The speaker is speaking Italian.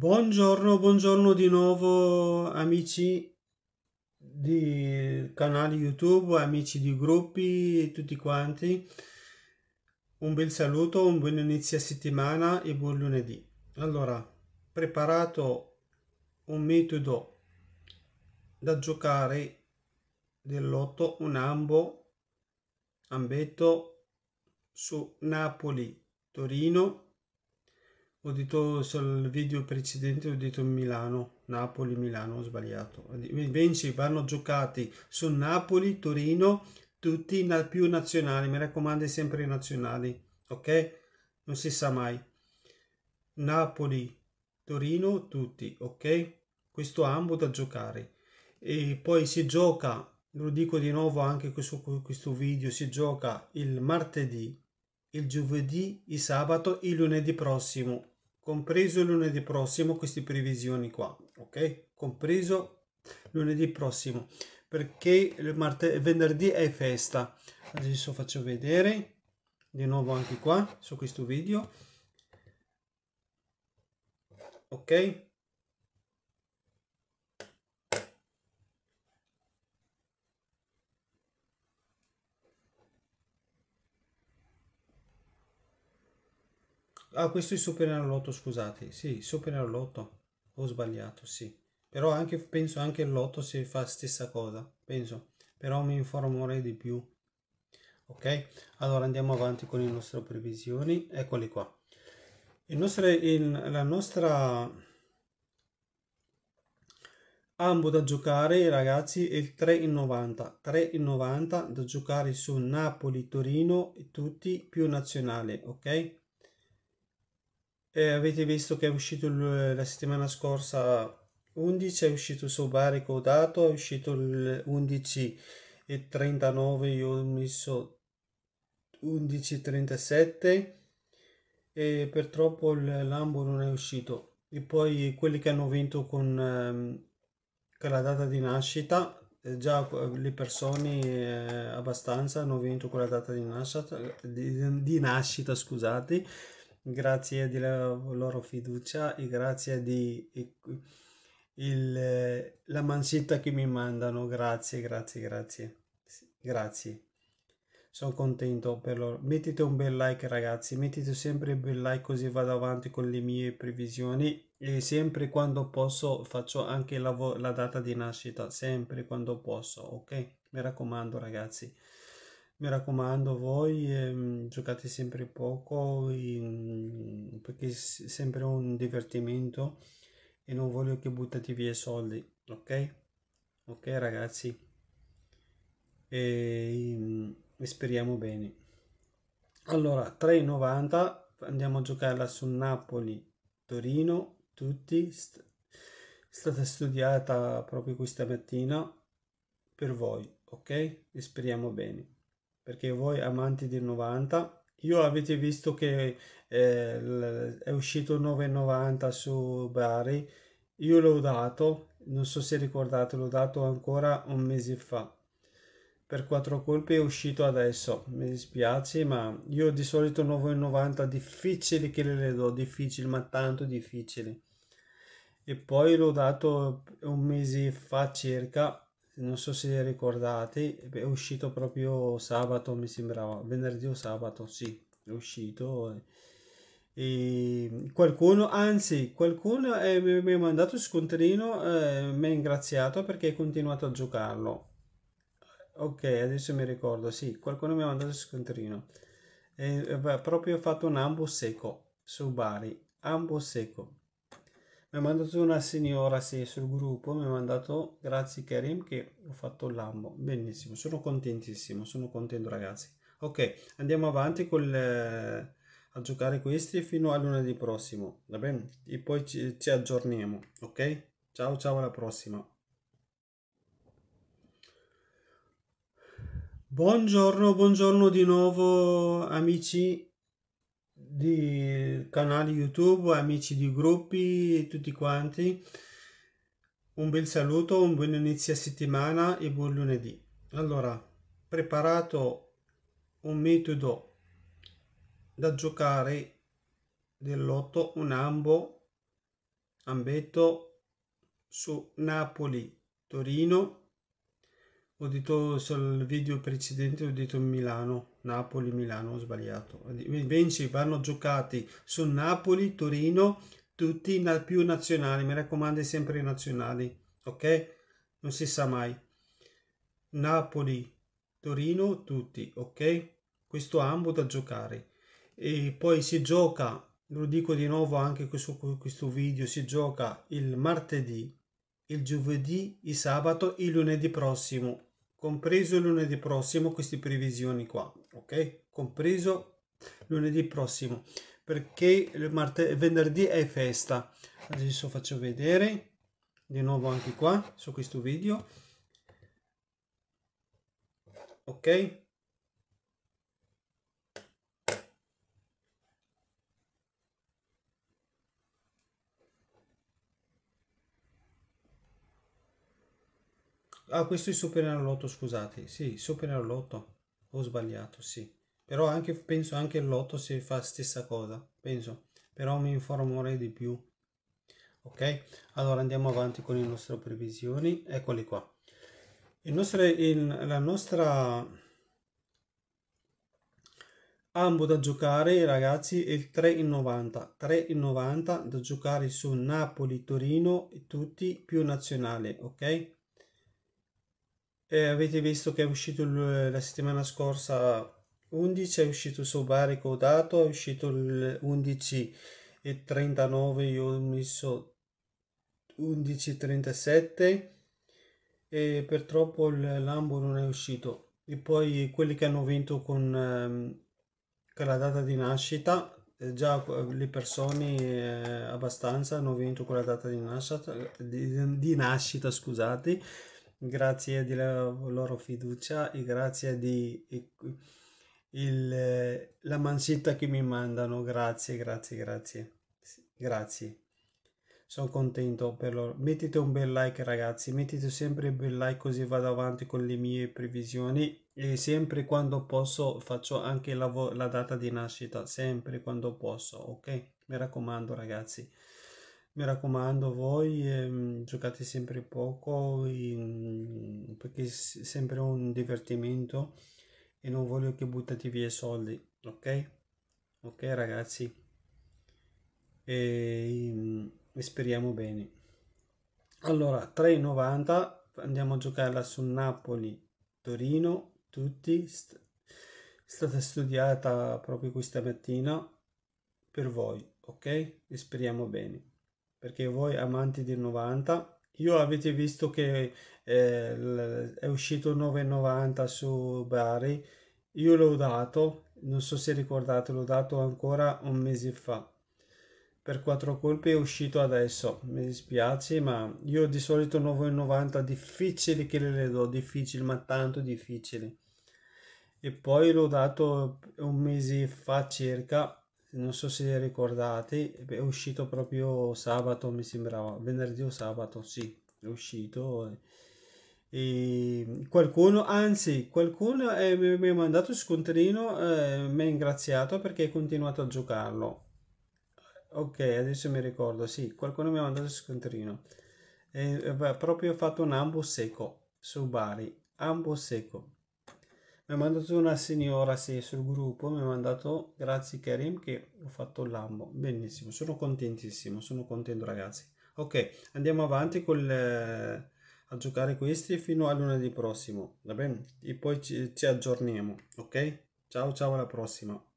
Buongiorno, buongiorno di nuovo amici di canali YouTube, amici di gruppi, e tutti quanti. Un bel saluto, un buon inizio settimana e buon lunedì. Allora, preparato un metodo da giocare del lotto, un ambo, ambetto su Napoli, Torino ho detto sul video precedente ho detto Milano, Napoli, Milano, ho sbagliato. i Invece vanno giocati su Napoli, Torino, tutti na- più nazionali, mi raccomando sempre i nazionali, ok? Non si sa mai. Napoli, Torino, tutti, ok? Questo ambo da giocare. E poi si gioca, lo dico di nuovo anche questo, questo video, si gioca il martedì, il giovedì, il sabato, il lunedì prossimo compreso lunedì prossimo queste previsioni qua, ok? Compreso lunedì prossimo, perché il venerdì è festa. Adesso faccio vedere di nuovo anche qua su questo video. Ok? Ah, questo è Lotto, scusate. Sì, Lotto. Ho sbagliato, sì. Però anche, penso anche il lotto si fa la stessa cosa, penso. Però mi informerei di più. Ok? Allora andiamo avanti con le nostre previsioni. Eccoli qua. Il nostro, il, la nostra ambo da giocare, ragazzi, è il 3,90. 3,90 da giocare su Napoli, Torino e tutti più nazionale, ok? Eh, avete visto che è uscito il, la settimana scorsa 11, è uscito il suo barico dato, è uscito il 11 e 39, io ho messo 11.37 e purtroppo il Lambo non è uscito. E poi quelli che hanno vinto con, ehm, con la data di nascita, eh, già le persone eh, abbastanza hanno vinto con la data di nascita, di, di nascita scusate grazie della loro fiducia e grazie di il, eh, la mansetta che mi mandano. Grazie, grazie, grazie. Grazie. Sono contento per loro. Mettete un bel like ragazzi, mettete sempre un bel like così vado avanti con le mie previsioni e sempre quando posso faccio anche la, la data di nascita, sempre quando posso, ok? Mi raccomando ragazzi mi raccomando voi ehm, giocate sempre poco in, perché è sempre un divertimento e non voglio che buttate via i soldi ok ok ragazzi e, ehm, speriamo bene allora 3,90 andiamo a giocarla su Napoli Torino tutti st stata studiata proprio questa mattina per voi ok e speriamo bene perché voi amanti del 90, io avete visto che eh, è uscito 9,90 su Bari, io l'ho dato, non so se ricordate, l'ho dato ancora un mese fa. Per quattro colpi è uscito adesso, mi dispiace, ma io di solito 9,90 difficili che le do, difficili, ma tanto difficili. E poi l'ho dato un mese fa circa non so se ricordate, è uscito proprio sabato, mi sembrava, venerdì o sabato, sì, è uscito. E qualcuno, anzi, qualcuno eh, mi ha mandato scontrino, eh, mi ha ringraziato perché ha continuato a giocarlo. Ok, adesso mi ricordo, sì, qualcuno mi ha mandato scontrino. E, eh, proprio fatto un ambo secco su Bari, ambo secco. Mi ha mandato una signora sì, sul gruppo, mi ha mandato grazie Karim che ho fatto il l'ambo. Benissimo, sono contentissimo, sono contento ragazzi. Ok, andiamo avanti con eh, a giocare questi fino a lunedì prossimo, va bene? E poi ci, ci aggiorniamo, ok? Ciao ciao alla prossima. Buongiorno, buongiorno di nuovo amici di canali YouTube, amici di gruppi, e tutti quanti. Un bel saluto, un buon inizio settimana e buon lunedì. Allora, preparato un metodo da giocare del lotto, un ambo, ambetto su Napoli, Torino ho detto sul video precedente ho detto Milano, Napoli, Milano, ho sbagliato. I Invece vanno giocati su Napoli, Torino, tutti na- più nazionali, mi raccomando sempre i nazionali, ok? Non si sa mai. Napoli, Torino, tutti, ok? Questo ambo da giocare. E poi si gioca, lo dico di nuovo anche questo, questo video, si gioca il martedì, il giovedì, il sabato, il lunedì prossimo compreso lunedì prossimo queste previsioni qua, ok? Compreso lunedì prossimo, perché il marte- venerdì è festa. Adesso faccio vedere di nuovo anche qua su questo video. Ok? Ah, questo è Super Lotto, scusate. Sì, Super Lotto. Ho sbagliato, sì. Però anche, penso anche il Lotto si fa la stessa cosa, penso. Però mi informerei di più. Ok, allora andiamo avanti con le nostre previsioni. Eccoli qua. Il nostro, il, la nostra ambo da giocare, ragazzi, è il 3,90. 3,90 da giocare su Napoli, Torino e tutti più nazionale, ok? Eh, avete visto che è uscito il, la settimana scorsa 11, è uscito Sobari dato, è uscito il 11 e 39, io ho messo 11.37 e purtroppo il Lambo non è uscito e poi quelli che hanno vinto con, ehm, con la data di nascita eh, già le persone eh, abbastanza hanno vinto con la data di nascita, di, di nascita scusate grazie della loro fiducia e grazie di il, la mancetta che mi mandano. Grazie, grazie, grazie, grazie. Sono contento per loro. Mettete un bel like, ragazzi. Mettete sempre un bel like così vado avanti con le mie previsioni. E sempre quando posso faccio anche la, la data di nascita. Sempre quando posso, ok? Mi raccomando, ragazzi mi raccomando voi ehm, giocate sempre poco in, perché è sempre un divertimento e non voglio che buttate via i soldi ok ok ragazzi e, e speriamo bene allora 3,90 andiamo a giocarla su Napoli Torino tutti st stata studiata proprio questa mattina per voi ok e speriamo bene perché voi amanti del 90 io avete visto che eh, è uscito 9,90 su Bari io l'ho dato non so se ricordate l'ho dato ancora un mese fa per quattro colpi è uscito adesso mi dispiace ma io di solito 9,90 difficili che le do difficili ma tanto difficili e poi l'ho dato un mese fa circa non so se ricordate, è uscito proprio sabato, mi sembrava, venerdì o sabato, sì, è uscito. E qualcuno, anzi, qualcuno eh, mi ha mandato scontrino, eh, mi ha ringraziato perché ho continuato a giocarlo. Ok, adesso mi ricordo, sì, qualcuno mi ha mandato scontrino. E, eh, proprio fatto un ambo secco su Bari, ambo secco mi ha mandato una signora sì, sul gruppo, mi ha mandato grazie Karim che ho fatto il l'ambo, benissimo, sono contentissimo, sono contento ragazzi. Ok, andiamo avanti col, eh, a giocare questi fino a lunedì prossimo, va bene? E poi ci, ci aggiorniamo, ok? Ciao ciao alla prossima.